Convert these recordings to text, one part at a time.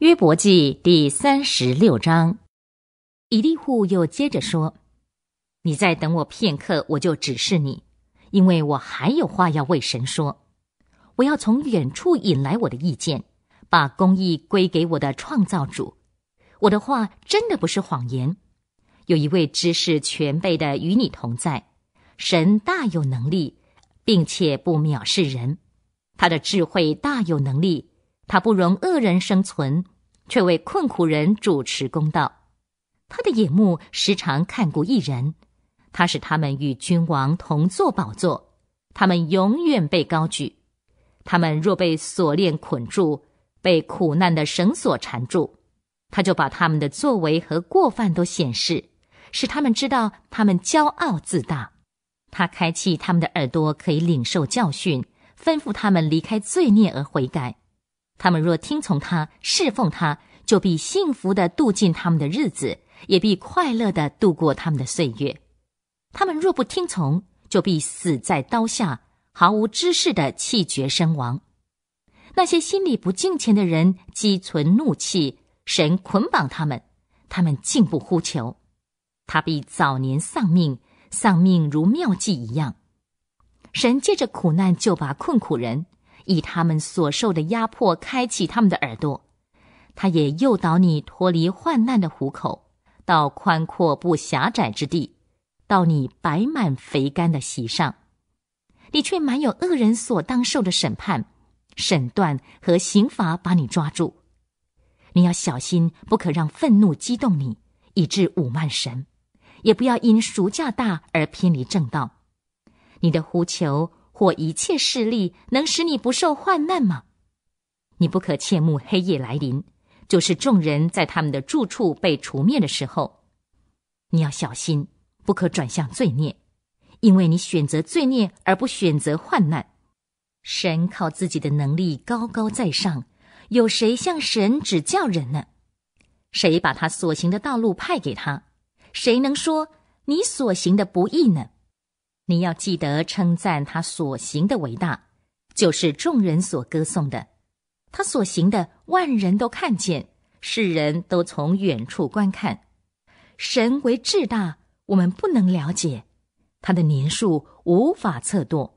约伯记第三十六章，以利户又接着说：“你再等我片刻，我就指示你，因为我还有话要为神说。我要从远处引来我的意见，把公义归给我的创造主。我的话真的不是谎言。有一位知识全备的与你同在，神大有能力，并且不藐视人，他的智慧大有能力。”他不容恶人生存，却为困苦人主持公道。他的眼目时常看顾一人，他使他们与君王同坐宝座，他们永远被高举。他们若被锁链捆住，被苦难的绳索缠住，他就把他们的作为和过犯都显示，使他们知道他们骄傲自大。他开启他们的耳朵，可以领受教训，吩咐他们离开罪孽而悔改。他们若听从他，侍奉他，就必幸福地度尽他们的日子，也必快乐地度过他们的岁月；他们若不听从，就必死在刀下，毫无知识的气绝身亡。那些心里不敬虔的人，积存怒气，神捆绑他们，他们竟不呼求，他必早年丧命，丧命如妙计一样。神借着苦难就把困苦人。以他们所受的压迫，开启他们的耳朵；他也诱导你脱离患难的虎口，到宽阔不狭窄之地，到你摆满肥甘的席上。你却满有恶人所当受的审判、审断和刑罚，把你抓住。你要小心，不可让愤怒激动你，以致五慢神；也不要因赎价大而偏离正道。你的呼求。或一切势力能使你不受患难吗？你不可切慕黑夜来临，就是众人在他们的住处被除灭的时候。你要小心，不可转向罪孽，因为你选择罪孽而不选择患难。神靠自己的能力高高在上，有谁向神指教人呢？谁把他所行的道路派给他？谁能说你所行的不易呢？你要记得称赞他所行的伟大，就是众人所歌颂的。他所行的，万人都看见，世人都从远处观看。神为至大，我们不能了解，他的年数无法测度。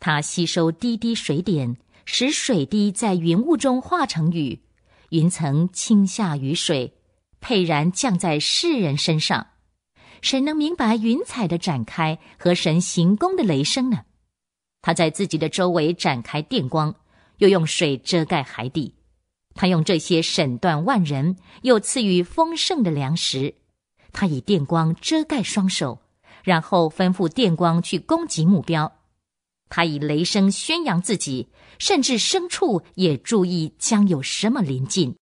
他吸收滴滴水点，使水滴在云雾中化成雨，云层倾下雨水，沛然降在世人身上。谁能明白云彩的展开和神行宫的雷声呢？他在自己的周围展开电光，又用水遮盖海底。他用这些审断万人，又赐予丰盛的粮食。他以电光遮盖双手，然后吩咐电光去攻击目标。他以雷声宣扬自己，甚至牲畜也注意将有什么临近。